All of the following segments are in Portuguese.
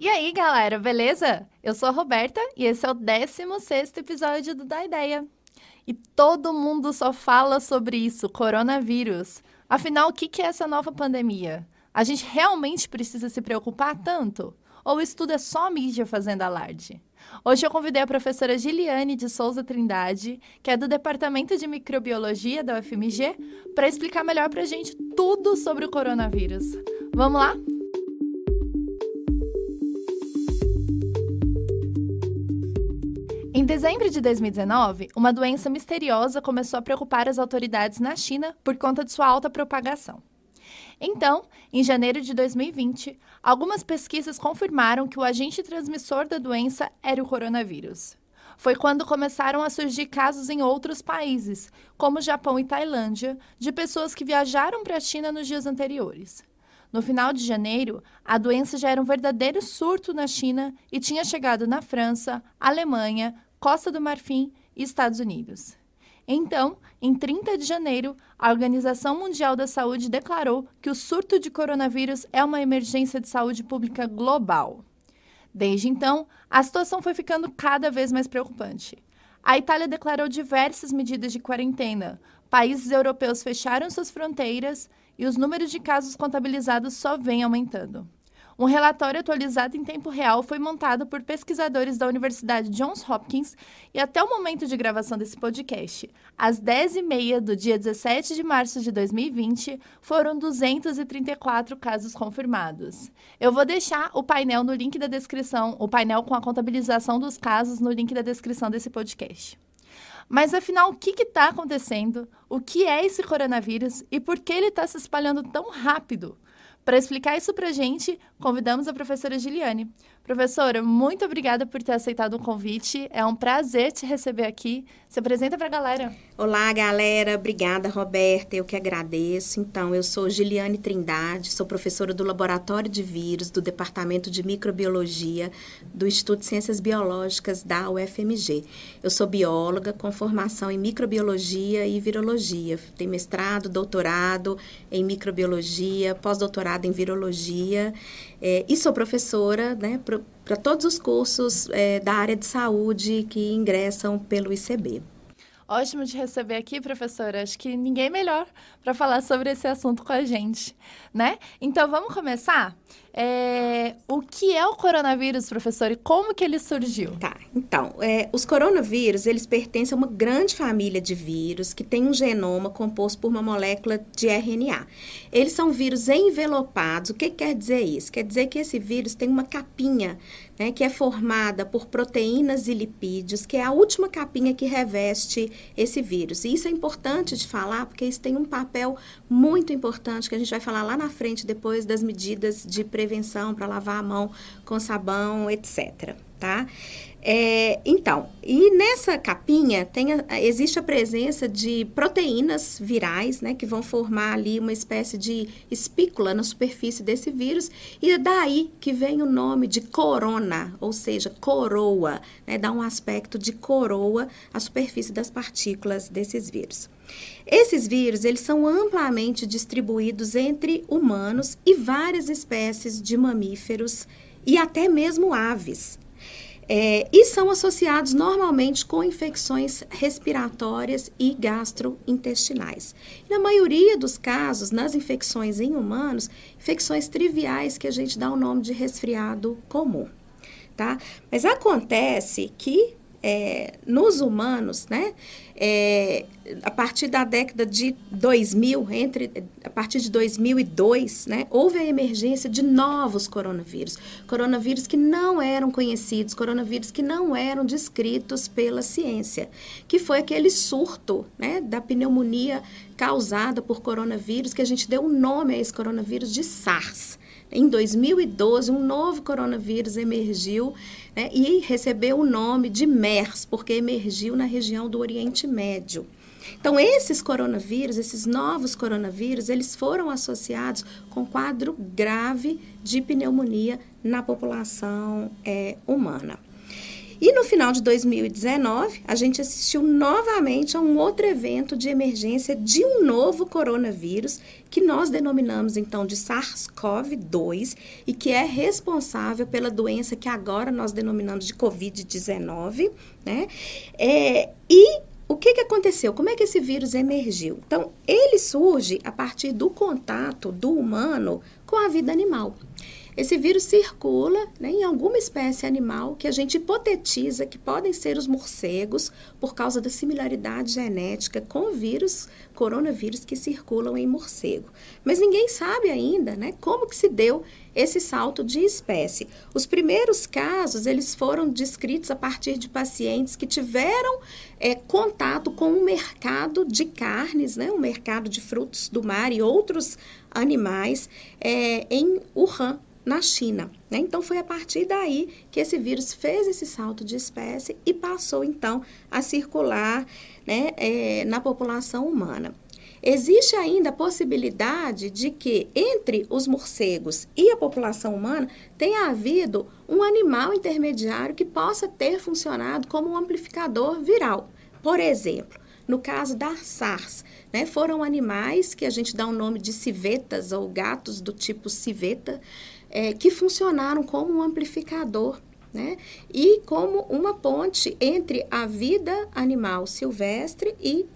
E aí, galera, beleza? Eu sou a Roberta e esse é o 16º episódio do Da Ideia. E todo mundo só fala sobre isso, coronavírus. Afinal, o que é essa nova pandemia? A gente realmente precisa se preocupar tanto? Ou isso tudo é só mídia fazendo alarde? Hoje eu convidei a professora Giliane de Souza Trindade, que é do Departamento de Microbiologia da UFMG, para explicar melhor para a gente tudo sobre o coronavírus. Vamos lá? dezembro de 2019, uma doença misteriosa começou a preocupar as autoridades na China por conta de sua alta propagação. Então, em janeiro de 2020, algumas pesquisas confirmaram que o agente transmissor da doença era o coronavírus. Foi quando começaram a surgir casos em outros países, como Japão e Tailândia, de pessoas que viajaram para a China nos dias anteriores. No final de janeiro, a doença já era um verdadeiro surto na China e tinha chegado na França, Alemanha, Costa do Marfim e Estados Unidos. Então, em 30 de janeiro, a Organização Mundial da Saúde declarou que o surto de coronavírus é uma emergência de saúde pública global. Desde então, a situação foi ficando cada vez mais preocupante. A Itália declarou diversas medidas de quarentena, países europeus fecharam suas fronteiras e os números de casos contabilizados só vêm aumentando. Um relatório atualizado em tempo real foi montado por pesquisadores da Universidade Johns Hopkins e até o momento de gravação desse podcast, às 10h30 do dia 17 de março de 2020, foram 234 casos confirmados. Eu vou deixar o painel no link da descrição, o painel com a contabilização dos casos no link da descrição desse podcast. Mas afinal, o que está acontecendo? O que é esse coronavírus e por que ele está se espalhando tão rápido? Para explicar isso para a gente, convidamos a professora Giliane. Professora, muito obrigada por ter aceitado o convite. É um prazer te receber aqui. Se apresenta para a galera. Olá, galera. Obrigada, Roberta. Eu que agradeço. Então, eu sou Giliane Trindade, sou professora do Laboratório de Vírus do Departamento de Microbiologia do Instituto de Ciências Biológicas da UFMG. Eu sou bióloga com formação em microbiologia e virologia. Tenho mestrado, doutorado em microbiologia, pós-doutorado em virologia é, e sou professora, né? Pro para todos os cursos é, da área de saúde que ingressam pelo ICB. Ótimo de receber aqui, professora. Acho que ninguém melhor para falar sobre esse assunto com a gente, né? Então vamos começar? É, o que é o coronavírus, professor, e como que ele surgiu? Tá, então, é, os coronavírus, eles pertencem a uma grande família de vírus que tem um genoma composto por uma molécula de RNA. Eles são vírus envelopados. O que quer dizer isso? Quer dizer que esse vírus tem uma capinha né, que é formada por proteínas e lipídios, que é a última capinha que reveste esse vírus. E isso é importante de falar, porque isso tem um papel muito importante que a gente vai falar lá na frente, depois das medidas de de prevenção para lavar a mão com sabão, etc. Tá? É, então, e nessa capinha tem a, existe a presença de proteínas virais, né, que vão formar ali uma espécie de espícula na superfície desse vírus, e é daí que vem o nome de corona, ou seja, coroa, né, dá um aspecto de coroa à superfície das partículas desses vírus. Esses vírus, eles são amplamente distribuídos entre humanos e várias espécies de mamíferos e até mesmo aves é, e são associados normalmente com infecções respiratórias e gastrointestinais. Na maioria dos casos, nas infecções em humanos, infecções triviais que a gente dá o nome de resfriado comum. Tá? Mas acontece que é, nos humanos, né? É, a partir da década de 2000, entre, a partir de 2002, né, houve a emergência de novos coronavírus. Coronavírus que não eram conhecidos, coronavírus que não eram descritos pela ciência, que foi aquele surto né, da pneumonia causada por coronavírus, que a gente deu o um nome a esse coronavírus de SARS. Em 2012, um novo coronavírus emergiu né, e recebeu o nome de MERS, porque emergiu na região do Oriente médio. Então, esses coronavírus, esses novos coronavírus, eles foram associados com quadro grave de pneumonia na população é, humana. E no final de 2019, a gente assistiu novamente a um outro evento de emergência de um novo coronavírus, que nós denominamos então de SARS-CoV-2 e que é responsável pela doença que agora nós denominamos de Covid-19, né? É, e o que, que aconteceu? Como é que esse vírus emergiu? Então, ele surge a partir do contato do humano com a vida animal. Esse vírus circula né, em alguma espécie animal que a gente hipotetiza que podem ser os morcegos, por causa da similaridade genética com vírus, coronavírus que circulam em morcego. Mas ninguém sabe ainda né, como que se deu esse salto de espécie. Os primeiros casos, eles foram descritos a partir de pacientes que tiveram é, contato com o um mercado de carnes, né, um mercado de frutos do mar e outros animais é, em Wuhan, na China. Né? Então, foi a partir daí que esse vírus fez esse salto de espécie e passou, então, a circular né, é, na população humana. Existe ainda a possibilidade de que entre os morcegos e a população humana tenha havido um animal intermediário que possa ter funcionado como um amplificador viral. Por exemplo, no caso da SARS, né, foram animais que a gente dá o um nome de civetas ou gatos do tipo civeta, é, que funcionaram como um amplificador né? e como uma ponte entre a vida animal silvestre e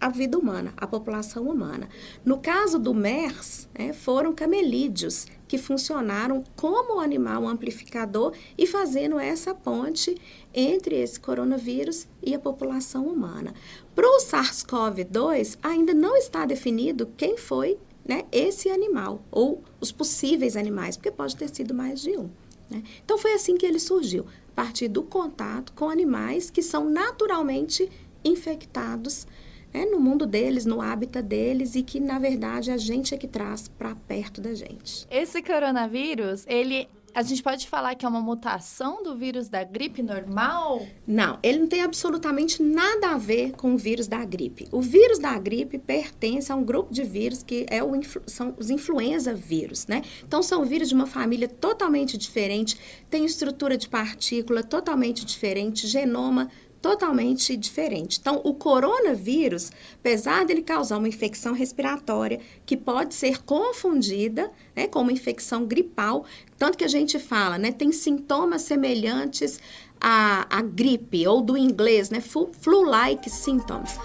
a vida humana, a população humana. No caso do MERS, né, foram camelídeos que funcionaram como animal amplificador e fazendo essa ponte entre esse coronavírus e a população humana. Para o SARS-CoV-2, ainda não está definido quem foi né, esse animal ou os possíveis animais, porque pode ter sido mais de um. Né? Então foi assim que ele surgiu, a partir do contato com animais que são naturalmente infectados né, no mundo deles, no hábitat deles e que na verdade a gente é que traz para perto da gente. Esse coronavírus, ele a gente pode falar que é uma mutação do vírus da gripe normal? Não, ele não tem absolutamente nada a ver com o vírus da gripe. O vírus da gripe pertence a um grupo de vírus que é o, são os influenza vírus, né? Então, são vírus de uma família totalmente diferente, tem estrutura de partícula totalmente diferente, genoma totalmente diferente. Então, o coronavírus, apesar dele causar uma infecção respiratória que pode ser confundida né, com uma infecção gripal, tanto que a gente fala, né, tem sintomas semelhantes à, à gripe, ou do inglês, né, flu-like symptoms.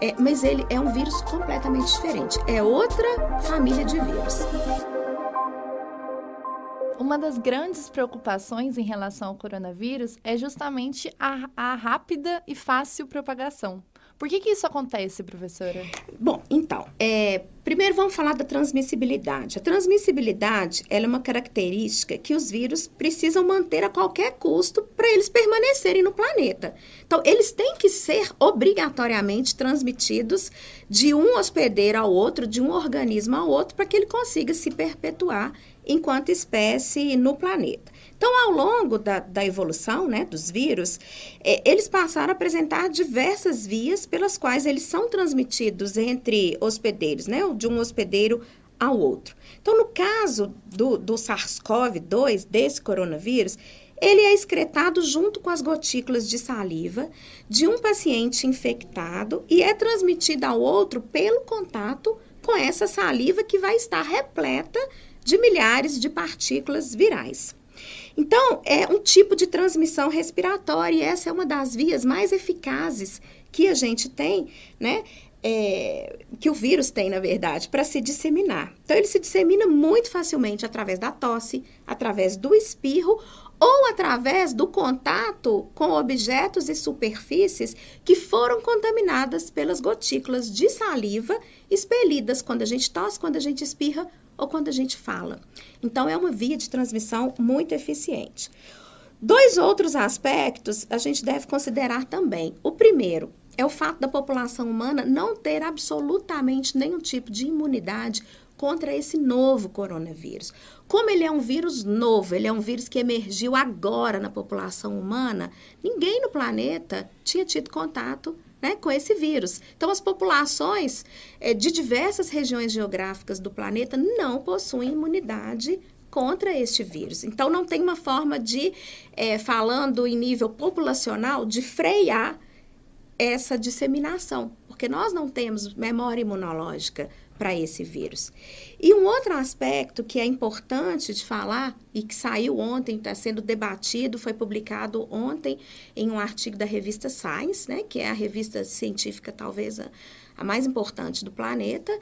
É, mas ele é um vírus completamente diferente, é outra família de vírus uma das grandes preocupações em relação ao coronavírus é justamente a, a rápida e fácil propagação. Por que, que isso acontece, professora? Bom, então, é, primeiro vamos falar da transmissibilidade. A transmissibilidade é uma característica que os vírus precisam manter a qualquer custo para eles permanecerem no planeta. Então, eles têm que ser obrigatoriamente transmitidos de um hospedeiro ao outro, de um organismo ao outro, para que ele consiga se perpetuar enquanto espécie no planeta. Então, ao longo da, da evolução né, dos vírus, é, eles passaram a apresentar diversas vias pelas quais eles são transmitidos entre hospedeiros, né, de um hospedeiro ao outro. Então, no caso do, do SARS-CoV-2, desse coronavírus, ele é excretado junto com as gotículas de saliva de um paciente infectado e é transmitido ao outro pelo contato com essa saliva que vai estar repleta de milhares de partículas virais. Então, é um tipo de transmissão respiratória e essa é uma das vias mais eficazes que a gente tem, né? É, que o vírus tem, na verdade, para se disseminar. Então, ele se dissemina muito facilmente através da tosse, através do espirro ou através do contato com objetos e superfícies que foram contaminadas pelas gotículas de saliva expelidas quando a gente tosse, quando a gente espirra ou quando a gente fala. Então, é uma via de transmissão muito eficiente. Dois outros aspectos a gente deve considerar também. O primeiro é o fato da população humana não ter absolutamente nenhum tipo de imunidade contra esse novo coronavírus. Como ele é um vírus novo, ele é um vírus que emergiu agora na população humana, ninguém no planeta tinha tido contato né, com esse vírus. Então, as populações é, de diversas regiões geográficas do planeta não possuem imunidade contra este vírus. Então, não tem uma forma de, é, falando em nível populacional, de frear essa disseminação, porque nós não temos memória imunológica para esse vírus. E um outro aspecto que é importante de falar e que saiu ontem, está sendo debatido, foi publicado ontem em um artigo da revista Science, né, que é a revista científica talvez a, a mais importante do planeta,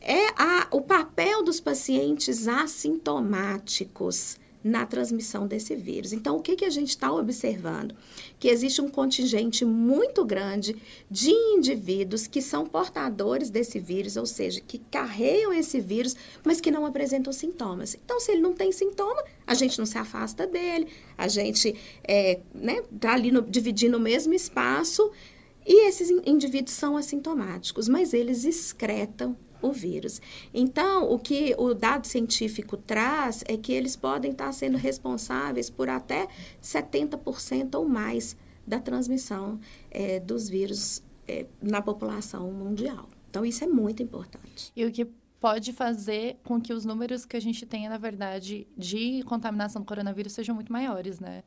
é a, o papel dos pacientes assintomáticos na transmissão desse vírus. Então, o que, que a gente está observando? Que existe um contingente muito grande de indivíduos que são portadores desse vírus, ou seja, que carregam esse vírus, mas que não apresentam sintomas. Então, se ele não tem sintoma, a gente não se afasta dele, a gente é, né, tá ali no, dividindo o mesmo espaço. E esses indivíduos são assintomáticos, mas eles excretam o vírus. Então, o que o dado científico traz é que eles podem estar sendo responsáveis por até 70% ou mais da transmissão é, dos vírus é, na população mundial. Então, isso é muito importante. E o que pode fazer com que os números que a gente tenha, na verdade, de contaminação do coronavírus sejam muito maiores, né?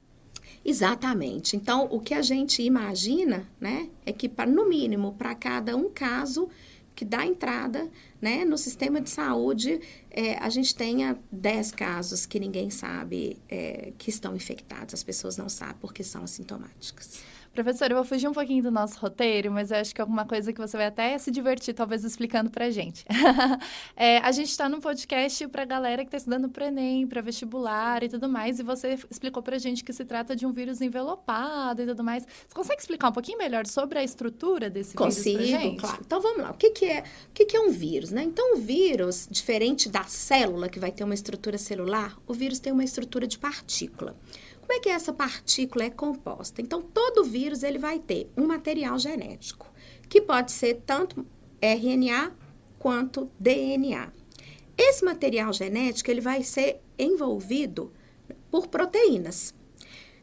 Exatamente. Então, o que a gente imagina, né, é que, pra, no mínimo, para cada um caso, que dá entrada né, no sistema de saúde, é, a gente tenha 10 casos que ninguém sabe é, que estão infectados, as pessoas não sabem porque são assintomáticas. Professor, eu vou fugir um pouquinho do nosso roteiro, mas eu acho que é alguma coisa que você vai até se divertir, talvez explicando para a gente. é, a gente está num podcast para a galera que está estudando para Enem, para vestibular e tudo mais, e você explicou para a gente que se trata de um vírus envelopado e tudo mais. Você consegue explicar um pouquinho melhor sobre a estrutura desse Consigo, vírus? Consigo, claro. Então vamos lá. O que, que, é, o que, que é um vírus? Né? Então, o vírus, diferente da célula, que vai ter uma estrutura celular, o vírus tem uma estrutura de partícula. Como é que essa partícula é composta? Então, todo vírus ele vai ter um material genético, que pode ser tanto RNA quanto DNA. Esse material genético ele vai ser envolvido por proteínas.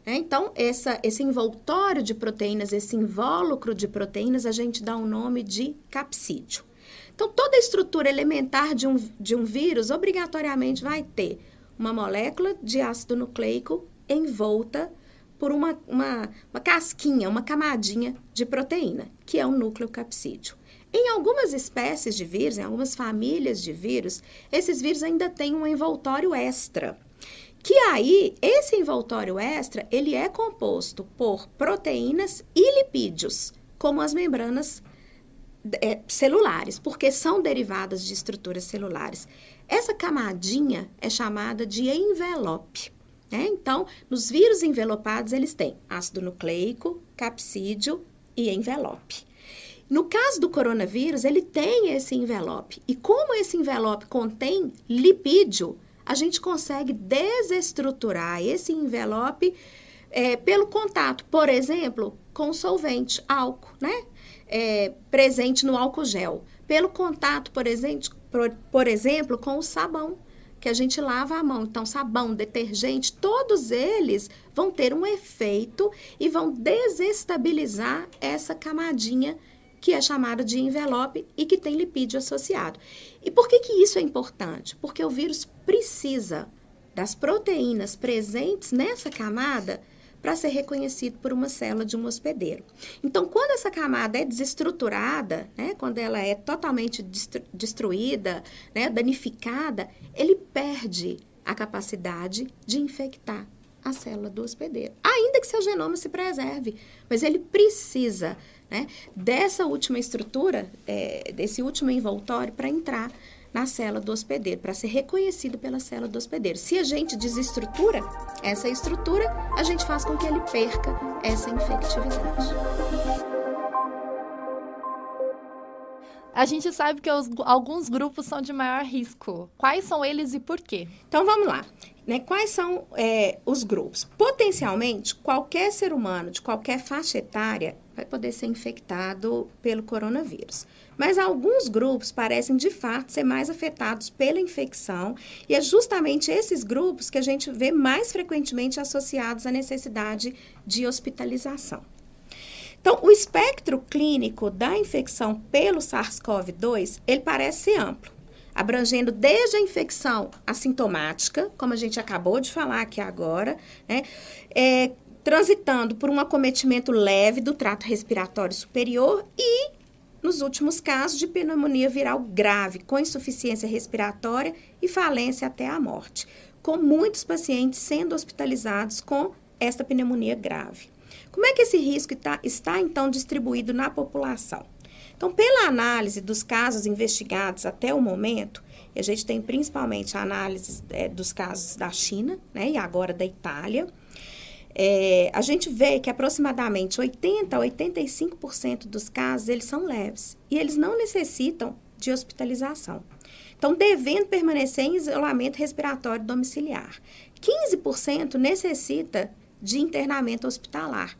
Né? Então, essa, esse envoltório de proteínas, esse invólucro de proteínas, a gente dá o um nome de capsídio. Então, toda a estrutura elementar de um, de um vírus obrigatoriamente vai ter uma molécula de ácido nucleico envolta por uma, uma, uma casquinha, uma camadinha de proteína, que é o núcleo capsídeo. Em algumas espécies de vírus, em algumas famílias de vírus, esses vírus ainda têm um envoltório extra. Que aí, esse envoltório extra, ele é composto por proteínas e lipídios, como as membranas é, celulares, porque são derivadas de estruturas celulares. Essa camadinha é chamada de envelope. Né? Então, nos vírus envelopados, eles têm ácido nucleico, capsídeo e envelope. No caso do coronavírus, ele tem esse envelope. E como esse envelope contém lipídio, a gente consegue desestruturar esse envelope é, pelo contato, por exemplo, com solvente, álcool, né? É, presente no álcool gel. Pelo contato, por exemplo, por, por exemplo, com o sabão que a gente lava a mão. Então, sabão, detergente, todos eles vão ter um efeito e vão desestabilizar essa camadinha que é chamada de envelope e que tem lipídio associado. E por que, que isso é importante? Porque o vírus precisa das proteínas presentes nessa camada para ser reconhecido por uma célula de um hospedeiro. Então, quando essa camada é desestruturada, né, quando ela é totalmente destruída, né, danificada, ele perde a capacidade de infectar a célula do hospedeiro, ainda que seu genoma se preserve, mas ele precisa né, dessa última estrutura, é, desse último envoltório para entrar na cela do hospedeiro, para ser reconhecido pela cela do hospedeiro. Se a gente desestrutura essa estrutura, a gente faz com que ele perca essa infectividade. A gente sabe que os, alguns grupos são de maior risco. Quais são eles e por quê? Então vamos lá. Né? Quais são é, os grupos? Potencialmente, qualquer ser humano de qualquer faixa etária vai poder ser infectado pelo coronavírus. Mas alguns grupos parecem de fato ser mais afetados pela infecção e é justamente esses grupos que a gente vê mais frequentemente associados à necessidade de hospitalização. Então, o espectro clínico da infecção pelo SARS-CoV-2, ele parece ser amplo, abrangendo desde a infecção assintomática, como a gente acabou de falar aqui agora, né? É, transitando por um acometimento leve do trato respiratório superior e nos últimos casos de pneumonia viral grave, com insuficiência respiratória e falência até a morte, com muitos pacientes sendo hospitalizados com esta pneumonia grave. Como é que esse risco está, está então distribuído na população? Então, pela análise dos casos investigados até o momento, a gente tem principalmente a é, dos casos da China né, e agora da Itália. É, a gente vê que aproximadamente 80 a 85% dos casos eles são leves e eles não necessitam de hospitalização. Então, devendo permanecer em isolamento respiratório domiciliar. 15% necessita de internamento hospitalar,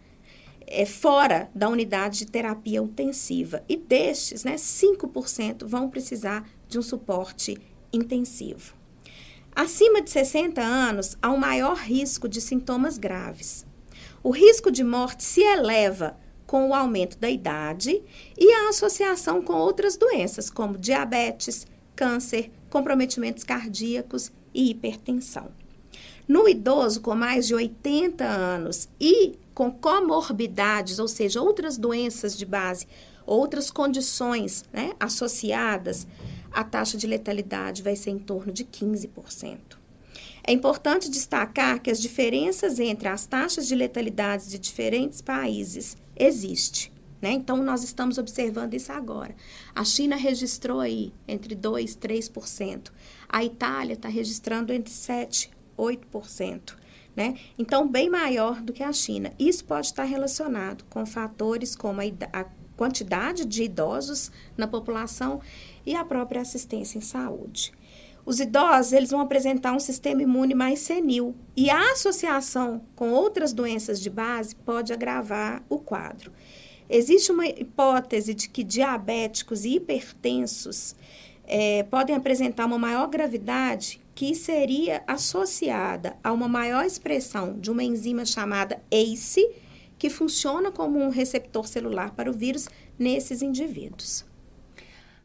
é, fora da unidade de terapia intensiva. E destes, né, 5% vão precisar de um suporte intensivo. Acima de 60 anos, há um maior risco de sintomas graves. O risco de morte se eleva com o aumento da idade e a associação com outras doenças, como diabetes, câncer, comprometimentos cardíacos e hipertensão. No idoso com mais de 80 anos e com comorbidades, ou seja, outras doenças de base, outras condições né, associadas, a taxa de letalidade vai ser em torno de 15%. É importante destacar que as diferenças entre as taxas de letalidade de diferentes países existem. Né? Então, nós estamos observando isso agora. A China registrou aí entre 2% e 3%. A Itália está registrando entre 7% e 8%. Né? Então, bem maior do que a China. Isso pode estar relacionado com fatores como a, a quantidade de idosos na população e a própria assistência em saúde. Os idosos, eles vão apresentar um sistema imune mais senil e a associação com outras doenças de base pode agravar o quadro. Existe uma hipótese de que diabéticos e hipertensos é, podem apresentar uma maior gravidade que seria associada a uma maior expressão de uma enzima chamada ACE, que funciona como um receptor celular para o vírus nesses indivíduos.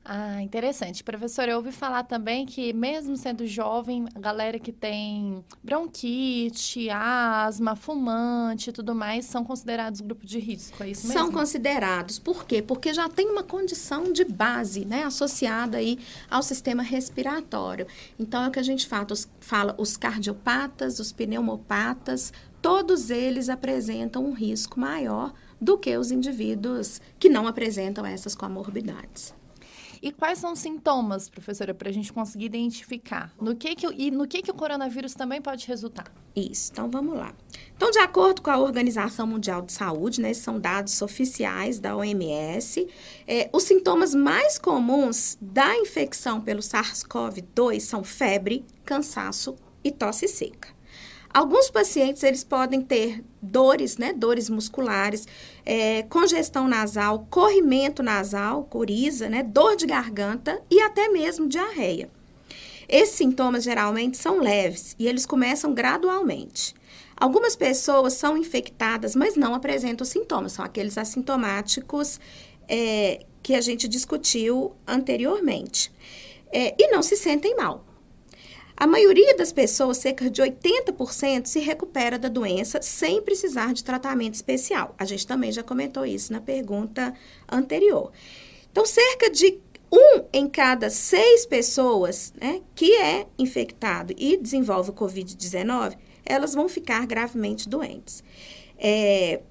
Ah, interessante. Professora, eu ouvi falar também que, mesmo sendo jovem, a galera que tem bronquite, asma, fumante e tudo mais, são considerados grupo de risco, é isso mesmo? São considerados. Por quê? Porque já tem uma condição de base, né, associada aí ao sistema respiratório. Então, é o que a gente fala, os, fala, os cardiopatas, os pneumopatas, todos eles apresentam um risco maior do que os indivíduos que não apresentam essas comorbidades. E quais são os sintomas, professora, para a gente conseguir identificar? No que que, e no que, que o coronavírus também pode resultar? Isso, então vamos lá. Então, de acordo com a Organização Mundial de Saúde, né, são dados oficiais da OMS, é, os sintomas mais comuns da infecção pelo SARS-CoV-2 são febre, cansaço e tosse seca. Alguns pacientes, eles podem ter dores, né, dores musculares, é, congestão nasal, corrimento nasal, coriza, né, dor de garganta e até mesmo diarreia. Esses sintomas geralmente são leves e eles começam gradualmente. Algumas pessoas são infectadas, mas não apresentam sintomas, são aqueles assintomáticos é, que a gente discutiu anteriormente. É, e não se sentem mal. A maioria das pessoas, cerca de 80%, se recupera da doença sem precisar de tratamento especial. A gente também já comentou isso na pergunta anterior. Então, cerca de um em cada seis pessoas né, que é infectado e desenvolve o Covid-19, elas vão ficar gravemente doentes. É,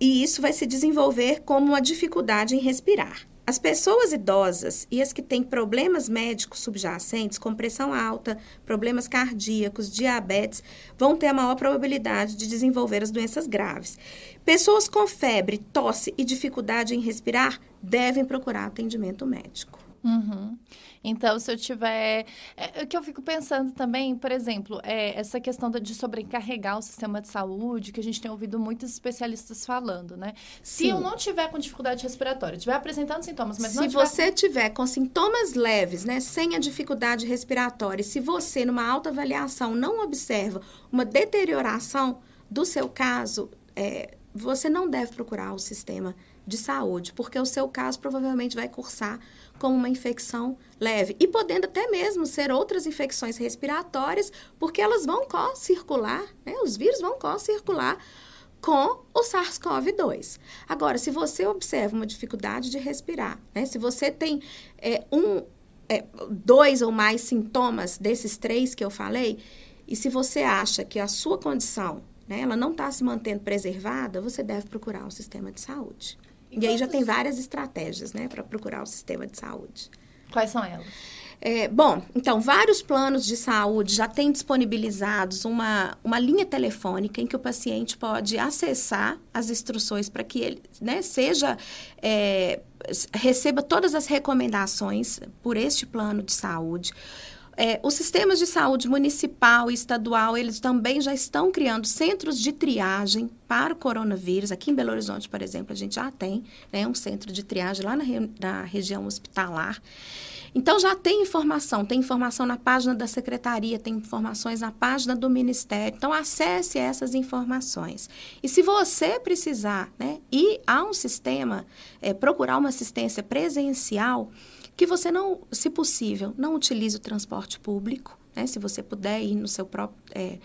e isso vai se desenvolver como uma dificuldade em respirar. As pessoas idosas e as que têm problemas médicos subjacentes, com pressão alta, problemas cardíacos, diabetes, vão ter a maior probabilidade de desenvolver as doenças graves. Pessoas com febre, tosse e dificuldade em respirar devem procurar atendimento médico. Uhum. Então, se eu tiver. É, o é que eu fico pensando também, por exemplo, é essa questão de sobrecarregar o sistema de saúde, que a gente tem ouvido muitos especialistas falando, né? Se Sim. eu não tiver com dificuldade respiratória, tiver apresentando sintomas, mas se não. Se tiver... você tiver com sintomas leves, né, sem a dificuldade respiratória, e se você, numa alta avaliação não observa uma deterioração do seu caso, é, você não deve procurar o sistema de saúde, porque o seu caso provavelmente vai cursar como uma infecção leve e podendo até mesmo ser outras infecções respiratórias, porque elas vão co-circular, né? Os vírus vão co-circular com o SARS-CoV-2. Agora, se você observa uma dificuldade de respirar, né? Se você tem é, um, é, dois ou mais sintomas desses três que eu falei, e se você acha que a sua condição né, ela não está se mantendo preservada, você deve procurar um sistema de saúde. E, aí já tem várias estratégias, né, para procurar o sistema de saúde. Quais são elas? É, bom, então, vários planos de saúde já têm disponibilizados uma, uma linha telefônica em que o paciente pode acessar as instruções para que ele né, seja. É, receba todas as recomendações por este plano de saúde. É, os sistemas de saúde municipal e estadual, eles também já estão criando centros de triagem para o coronavírus. Aqui em Belo Horizonte, por exemplo, a gente já tem né, um centro de triagem lá na, re, na região hospitalar. Então, já tem informação. Tem informação na página da secretaria, tem informações na página do Ministério. Então, acesse essas informações. E se você precisar né, ir a um sistema, é, procurar uma assistência presencial, que você não, se possível, não utilize o transporte público, né? Se você puder ir no seu próprio é,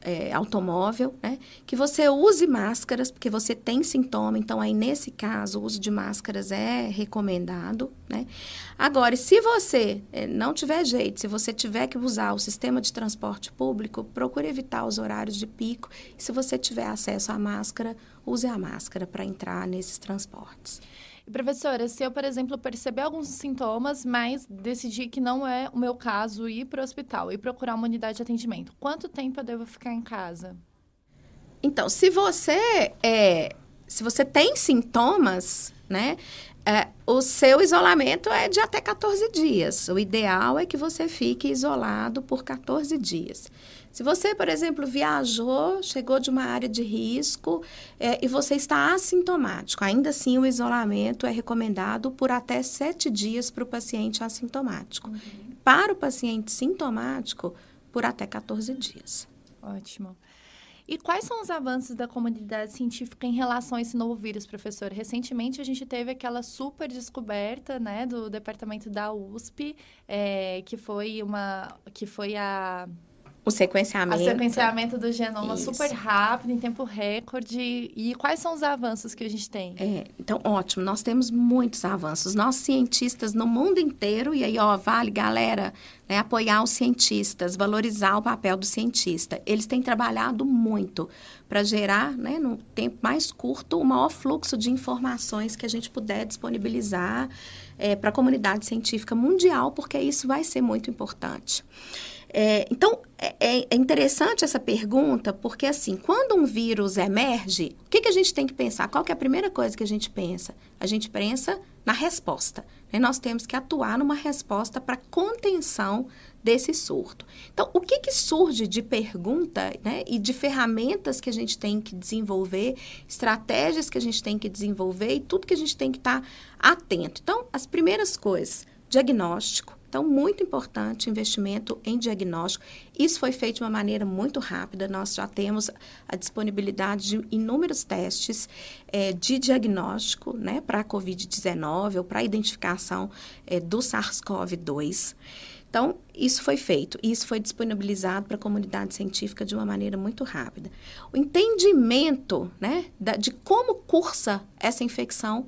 é, automóvel, né? Que você use máscaras, porque você tem sintoma, então aí nesse caso o uso de máscaras é recomendado, né? Agora, se você é, não tiver jeito, se você tiver que usar o sistema de transporte público, procure evitar os horários de pico. E se você tiver acesso à máscara, use a máscara para entrar nesses transportes. E, professora, se eu, por exemplo, perceber alguns sintomas, mas decidir que não é o meu caso ir para o hospital e procurar uma unidade de atendimento, quanto tempo eu devo ficar em casa? Então, se você é, se você tem sintomas, né, é, o seu isolamento é de até 14 dias. O ideal é que você fique isolado por 14 dias. Se você, por exemplo, viajou, chegou de uma área de risco é, e você está assintomático, ainda assim o isolamento é recomendado por até sete dias para o paciente assintomático. Uhum. Para o paciente sintomático, por até 14 dias. Ótimo. E quais são os avanços da comunidade científica em relação a esse novo vírus, professor? Recentemente a gente teve aquela super descoberta, né, do departamento da USP, é, que foi uma, que foi a o sequenciamento. O sequenciamento do genoma Isso. super rápido, em tempo recorde. E quais são os avanços que a gente tem? É, então, ótimo. Nós temos muitos avanços. Nós, cientistas no mundo inteiro, e aí, ó, vale, galera, né, apoiar os cientistas, valorizar o papel do cientista. Eles têm trabalhado muito para gerar, né, no tempo mais curto, o maior fluxo de informações que a gente puder disponibilizar é, para a comunidade científica mundial, porque isso vai ser muito importante. É, então, é, é, é, interessante essa pergunta, porque assim, quando um vírus emerge, o que, que a gente tem que pensar? Qual que é a primeira coisa que a gente pensa? A gente pensa na resposta. Né? Nós temos que atuar numa resposta para contenção desse surto. Então, o que, que surge de pergunta né, e de ferramentas que a gente tem que desenvolver, estratégias que a gente tem que desenvolver e tudo que a gente tem que estar tá atento? Então, as primeiras coisas, diagnóstico, então, muito importante investimento em diagnóstico. Isso foi feito de uma maneira muito rápida. Nós já temos a disponibilidade de inúmeros testes é, de diagnóstico né, para a Covid-19 ou para a identificação é, do SARS-CoV-2. Então, isso foi feito, isso foi disponibilizado para a comunidade científica de uma maneira muito rápida. O entendimento né, da, de como cursa essa infecção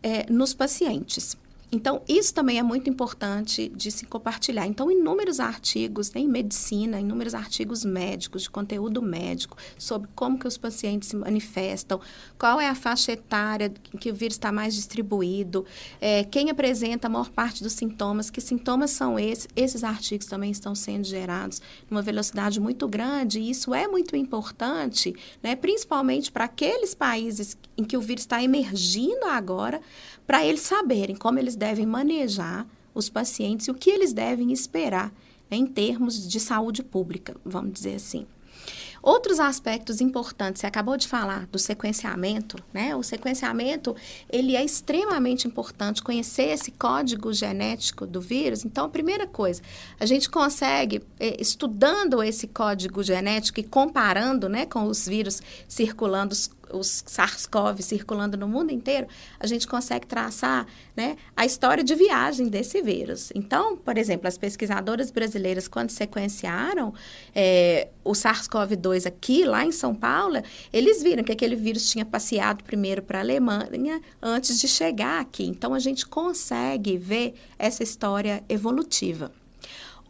é, nos pacientes. Então, isso também é muito importante de se compartilhar. Então, inúmeros artigos né, em medicina, inúmeros artigos médicos, de conteúdo médico, sobre como que os pacientes se manifestam, qual é a faixa etária em que o vírus está mais distribuído, é, quem apresenta a maior parte dos sintomas, que sintomas são esses. Esses artigos também estão sendo gerados numa velocidade muito grande e isso é muito importante, né, principalmente para aqueles países em que o vírus está emergindo agora, para eles saberem como eles devem manejar os pacientes e o que eles devem esperar em termos de saúde pública, vamos dizer assim. Outros aspectos importantes, você acabou de falar do sequenciamento, né? O sequenciamento, ele é extremamente importante, conhecer esse código genético do vírus. Então, a primeira coisa, a gente consegue, eh, estudando esse código genético e comparando, né, com os vírus circulando, os SARS-CoV circulando no mundo inteiro, a gente consegue traçar né, a história de viagem desse vírus. Então, por exemplo, as pesquisadoras brasileiras, quando sequenciaram é, o SARS-CoV-2 aqui, lá em São Paulo, eles viram que aquele vírus tinha passeado primeiro para a Alemanha antes de chegar aqui. Então, a gente consegue ver essa história evolutiva.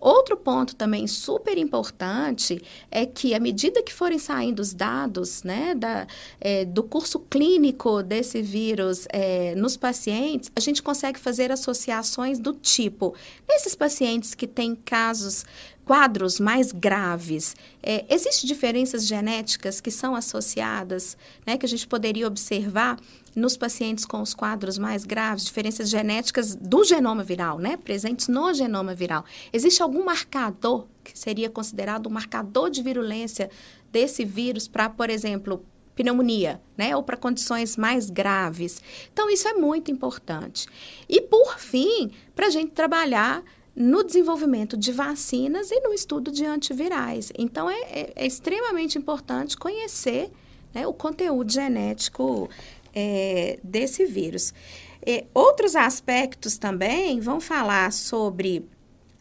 Outro ponto também super importante é que, à medida que forem saindo os dados né, da, é, do curso clínico desse vírus é, nos pacientes, a gente consegue fazer associações do tipo: nesses pacientes que têm casos quadros mais graves. É, Existem diferenças genéticas que são associadas, né, que a gente poderia observar nos pacientes com os quadros mais graves, diferenças genéticas do genoma viral, né, presentes no genoma viral. Existe algum marcador que seria considerado um marcador de virulência desse vírus para, por exemplo, pneumonia, né, ou para condições mais graves. Então, isso é muito importante. E, por fim, para a gente trabalhar no desenvolvimento de vacinas e no estudo de antivirais. Então, é, é, é extremamente importante conhecer né, o conteúdo genético é, desse vírus. É, outros aspectos também vão falar sobre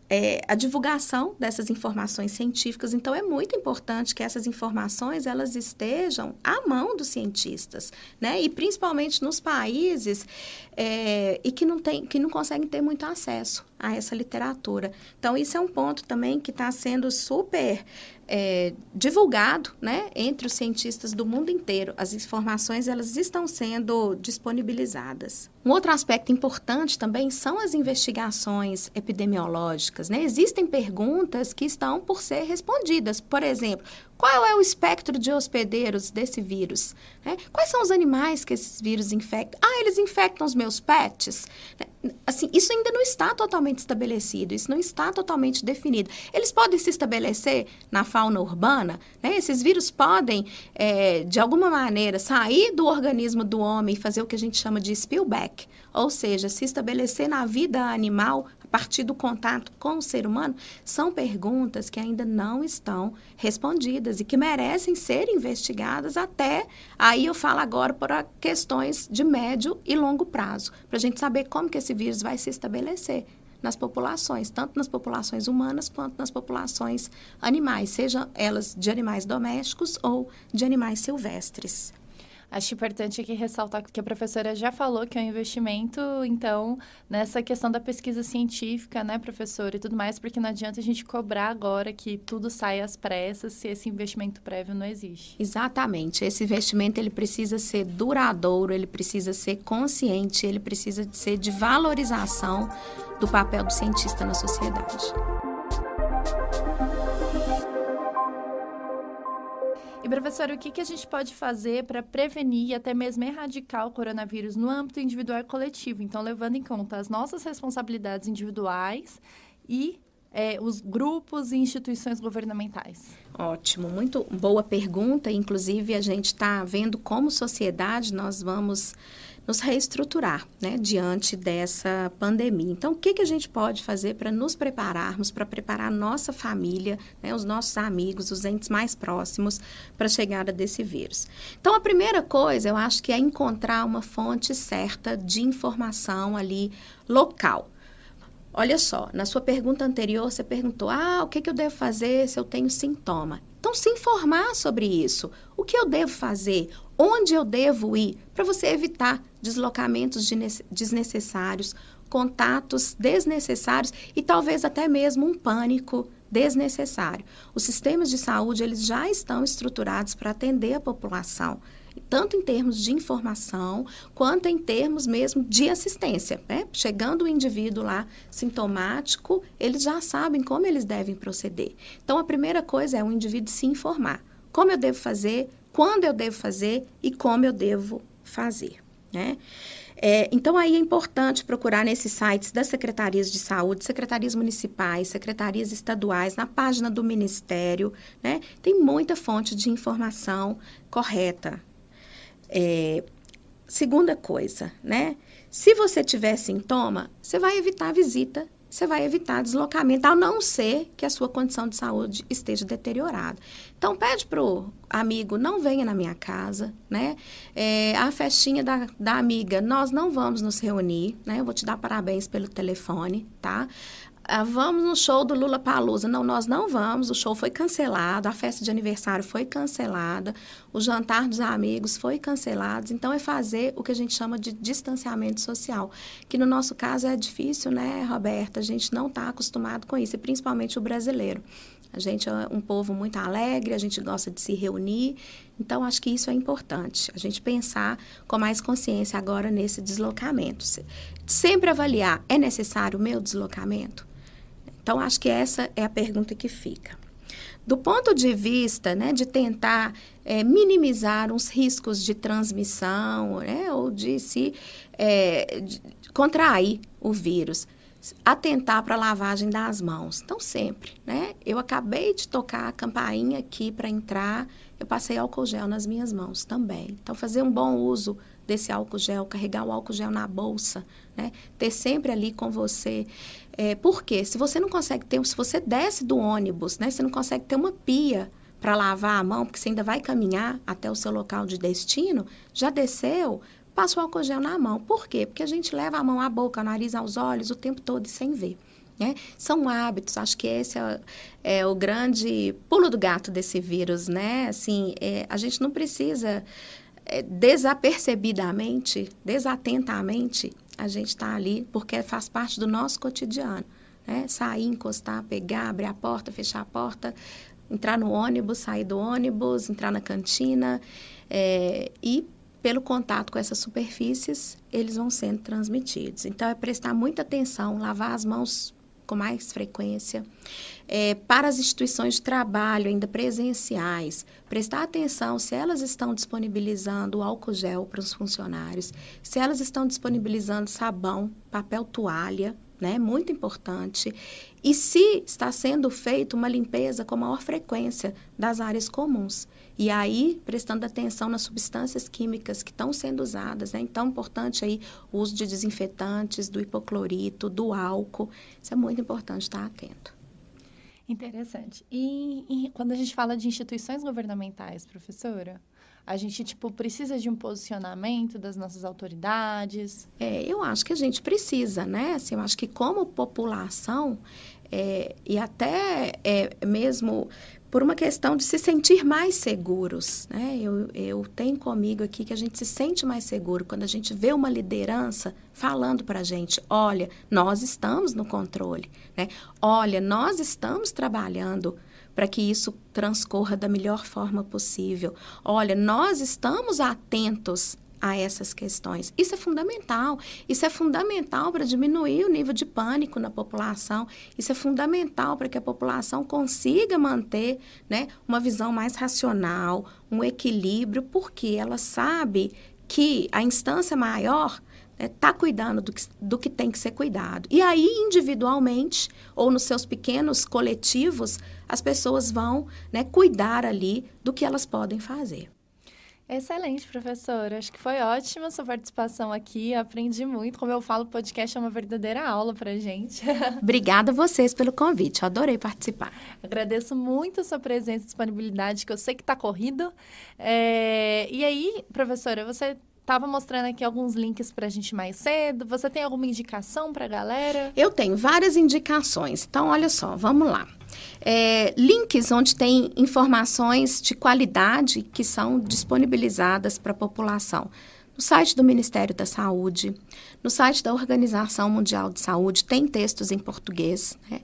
é, a divulgação dessas informações científicas. Então, é muito importante que essas informações elas estejam à mão dos cientistas, né? E principalmente nos países é, e que não, tem, que não conseguem ter muito acesso a essa literatura. Então, isso é um ponto também que está sendo super é, divulgado né, entre os cientistas do mundo inteiro. As informações elas estão sendo disponibilizadas. Um outro aspecto importante também são as investigações epidemiológicas. Né? Existem perguntas que estão por ser respondidas. Por exemplo, qual é o espectro de hospedeiros desse vírus? Né? Quais são os animais que esses vírus infectam? Ah, eles infectam os meus pets? Né? Assim, isso ainda não está totalmente estabelecido, isso não está totalmente definido. Eles podem se estabelecer na fauna urbana, né? Esses vírus podem, é, de alguma maneira, sair do organismo do homem e fazer o que a gente chama de spillback, ou seja, se estabelecer na vida animal partir do contato com o ser humano, são perguntas que ainda não estão respondidas e que merecem ser investigadas até, aí eu falo agora, para questões de médio e longo prazo, para a gente saber como que esse vírus vai se estabelecer nas populações, tanto nas populações humanas quanto nas populações animais, sejam elas de animais domésticos ou de animais silvestres. Acho importante aqui ressaltar que a professora já falou que é um investimento, então, nessa questão da pesquisa científica, né, professora, e tudo mais, porque não adianta a gente cobrar agora que tudo sai às pressas se esse investimento prévio não existe. Exatamente. Esse investimento, ele precisa ser duradouro, ele precisa ser consciente, ele precisa ser de valorização do papel do cientista na sociedade. E professor, o que, que a gente pode fazer para prevenir e até mesmo erradicar o coronavírus no âmbito individual e coletivo? Então, levando em conta as nossas responsabilidades individuais e é, os grupos e instituições governamentais? Ótimo, muito boa pergunta. Inclusive, a gente está vendo como sociedade nós vamos nos reestruturar né, diante dessa pandemia. Então, o que, que a gente pode fazer para nos prepararmos, para preparar a nossa família, né, os nossos amigos, os entes mais próximos para a chegada desse vírus? Então, a primeira coisa, eu acho que é encontrar uma fonte certa de informação ali local. Olha só, na sua pergunta anterior, você perguntou: ah, o que, que eu devo fazer se eu tenho sintoma? Então, se informar sobre isso. O que eu devo fazer? onde eu devo ir para você evitar deslocamentos desnecessários, contatos desnecessários e talvez até mesmo um pânico desnecessário. Os sistemas de saúde eles já estão estruturados para atender a população, tanto em termos de informação quanto em termos mesmo de assistência. Né? Chegando o indivíduo lá sintomático, eles já sabem como eles devem proceder. Então a primeira coisa é o indivíduo se informar. Como eu devo fazer? quando eu devo fazer e como eu devo fazer. Né? É, então, aí é importante procurar nesses sites das secretarias de saúde, secretarias municipais, secretarias estaduais, na página do Ministério. Né? Tem muita fonte de informação correta. É, segunda coisa, né? Se você tiver sintoma, você vai evitar a visita você vai evitar deslocamento, a não ser que a sua condição de saúde esteja deteriorada. Então, pede para o amigo, não venha na minha casa, né? É, a festinha da, da amiga, nós não vamos nos reunir, né? Eu vou te dar parabéns pelo telefone, tá? ah, vamos no show do Lula Palusa. Não, nós não vamos, o show foi cancelado, a festa de aniversário foi cancelada, o jantar dos amigos foi cancelado. Então, é fazer o que a gente chama de distanciamento social, que no nosso caso é difícil, né, Roberta? A gente não está acostumado com isso, e principalmente o brasileiro. A gente é um povo muito alegre, a gente gosta de se reunir. Então, acho que isso é importante. A gente pensar com mais consciência agora nesse deslocamento. Sempre avaliar: é necessário o meu deslocamento? Então, acho que essa é a pergunta que fica. Do ponto de vista né, de tentar é, minimizar os riscos de transmissão né, ou de se é, de contrair o vírus, atentar para a lavagem das mãos. Então, sempre, né? Eu acabei de tocar a campainha aqui para entrar, eu passei álcool gel nas minhas mãos também. Então, fazer um bom uso desse álcool gel, carregar o álcool gel na bolsa, né? Ter sempre ali com você. É, por quê? Se você não consegue ter, se você desce do ônibus, né? Você não consegue ter uma pia para lavar a mão, porque você ainda vai caminhar até o seu local de destino, já desceu, passa o álcool gel na mão. Por quê? Porque a gente leva a mão à boca, ao nariz, aos olhos o tempo todo sem ver. Né? São hábitos, acho que esse é, é, o grande pulo do gato desse vírus, né? Assim, é, a gente não precisa é, desapercebidamente, desatentamente, a gente está ali porque faz parte do nosso cotidiano. Né? Sair, encostar, pegar, abrir a porta, fechar a porta, entrar no ônibus, sair do ônibus, entrar na cantina. É, e pelo contato com essas superfícies, eles vão sendo transmitidos. Então, é prestar muita atenção, lavar as mãos com mais frequência. É, para as instituições de trabalho, ainda presenciais, prestar atenção se elas estão disponibilizando álcool gel para os funcionários, se elas estão disponibilizando sabão, papel toalha, né? Muito importante. E se está sendo feita uma limpeza com maior frequência das áreas comuns. E aí, prestando atenção nas substâncias químicas que estão sendo usadas, né? Então, importante aí o uso de desinfetantes, do hipoclorito, do álcool. Isso é muito importante estar tá, atento. Interessante. E, e quando a gente fala de instituições governamentais, professora, a gente, tipo, precisa de um posicionamento das nossas autoridades? É, eu acho que a gente precisa, né? Assim, eu acho que como população, é, e até é, mesmo por uma questão de se sentir mais seguros. Né? Eu, eu tenho comigo aqui que a gente se sente mais seguro quando a gente vê uma liderança falando para a gente: olha, nós estamos no controle, né? olha, nós estamos trabalhando para que isso transcorra da melhor forma possível. Olha, nós estamos atentos a essas questões. Isso é fundamental. Isso é fundamental para diminuir o nível de pânico na população. Isso é fundamental para que a população consiga manter né, uma visão mais racional, um equilíbrio, porque ela sabe que a instância maior está né, cuidando do que, do que tem que ser cuidado. E aí, individualmente, ou nos seus pequenos coletivos, as pessoas vão né, cuidar ali do que elas podem fazer. Excelente, professora. Acho que foi ótima sua participação aqui. aprendi muito. Como eu falo, o podcast é uma verdadeira aula para gente. Obrigada a vocês pelo convite. Eu adorei participar. Agradeço muito a sua presença e disponibilidade, que eu sei que está corrido. É... E aí, professora, você Estava mostrando aqui alguns links para a gente mais cedo. Você tem alguma indicação para a galera? Eu tenho várias indicações. Então, olha só, vamos lá é, links onde tem informações de qualidade que são disponibilizadas para a população. No site do Ministério da Saúde, no site da Organização Mundial de Saúde, tem textos em português. Né?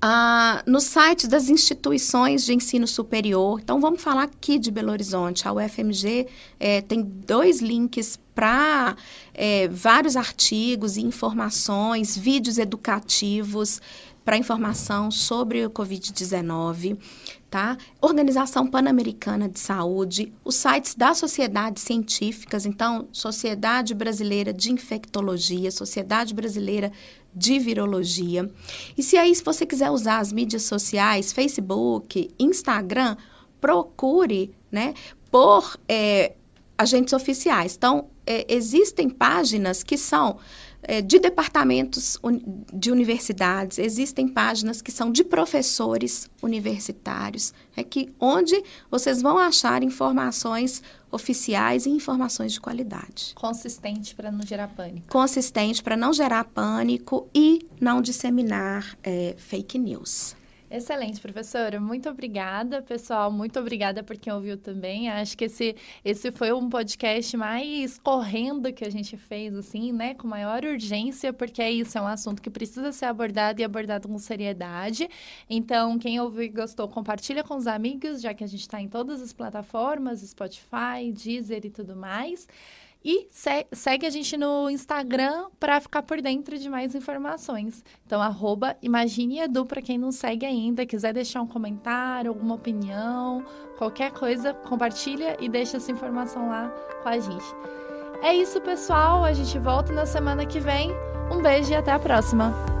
Ah, no site das instituições de ensino superior. Então, vamos falar aqui de Belo Horizonte. A UFMG é, tem dois links para é, vários artigos e informações, vídeos educativos para informação sobre o Covid-19, tá? Organização Pan-Americana de Saúde, os sites das sociedades científicas, então, Sociedade Brasileira de Infectologia, Sociedade Brasileira de Virologia. E se aí, se você quiser usar as mídias sociais, Facebook, Instagram, procure, né, por é, agentes oficiais. Então, é, existem páginas que são é, de departamentos de universidades, existem páginas que são de professores universitários, é que, onde vocês vão achar informações oficiais e informações de qualidade. Consistente para não gerar pânico. Consistente para não gerar pânico e não disseminar é, fake news. Excelente, professora. Muito obrigada, pessoal. Muito obrigada por quem ouviu também. Acho que esse, esse foi um podcast mais correndo que a gente fez, assim, né? Com maior urgência, porque é isso, é um assunto que precisa ser abordado e abordado com seriedade. Então, quem ouviu e gostou, compartilha com os amigos, já que a gente está em todas as plataformas, Spotify, Deezer e tudo mais. E se segue a gente no Instagram para ficar por dentro de mais informações. Então, arroba Imagine Edu, para quem não segue ainda, quiser deixar um comentário, alguma opinião, qualquer coisa, compartilha e deixa essa informação lá com a gente. É isso, pessoal. A gente volta na semana que vem. Um beijo e até a próxima!